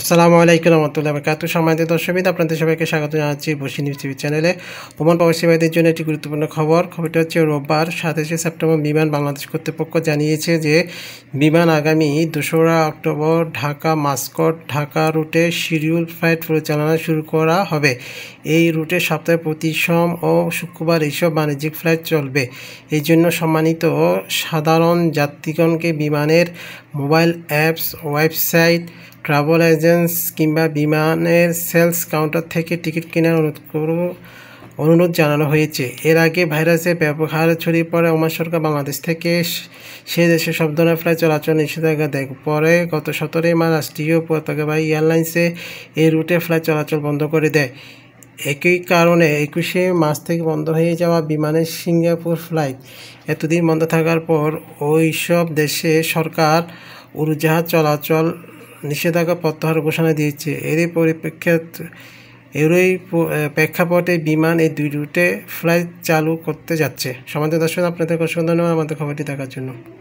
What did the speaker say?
আসসালামু আলাইকুম রহমতুল্লাহ বরকাতু সম্মানিত দর্শকবিদ আপনাদের সবাইকে স্বাগত জানাচ্ছি বসি নিউজ টিভি চ্যানেলে ওমান প্রবাসীবাদের জন্য একটি গুরুত্বপূর্ণ খবর খবরটি হচ্ছে রোববার সাতাশে সেপ্টেম্বর বিমান বাংলাদেশ কর্তৃপক্ষ জানিয়েছে যে বিমান আগামী দোসরা অক্টোবর ঢাকা মাস্কট ঢাকা রুটে শিডিউল ফ্লাইট পরিচালনা শুরু করা হবে এই রুটে সপ্তাহে প্রতি সোম ও শুক্রবার এইসব বাণিজ্যিক ফ্লাইট চলবে এই জন্য সম্মানিত সাধারণ যাত্রীগণকে বিমানের mobile apps website travel agents কিংবা বিমানের সেলস কাউন্টার থেকে টিকিট কেনার অনুরোধ অনুরোধ জানানো হয়েছে এর আগে ভাইরাসের ব্যবহার ছড়িয়ে পড়ে ওমান সরকার বাংলাদেশ থেকে সে দেশে সব ধরনের ফ্লাইট চলাচল নিষেধাজ্ঞা দেয় পরে গত সতেরোই মার্চ রাষ্ট্রীয় পতাকাবাহী এয়ারলাইন্সে এই রুটে ফ্লাইট চলাচল বন্ধ করে দেয় একই কারণে একুশে মাস থেকে বন্ধ হয়ে যাওয়া বিমানের সিঙ্গাপুর ফ্লাইট এতদিন বন্ধ থাকার পর ওই সব দেশে সরকার উড়োজাহাজ চলাচল নিষেধাজ্ঞা প্রত্যাহার ঘোষণা দিয়েছে এরই পরিপ্রেক্ষিত এরই প্রেক্ষাপটে বিমান এই দুই রুটে ফ্লাইট চালু করতে যাচ্ছে সমাজের দর্শক আপনাদের অসংখ্য ধন্যবাদ আমাদের খবরটি দেখার জন্য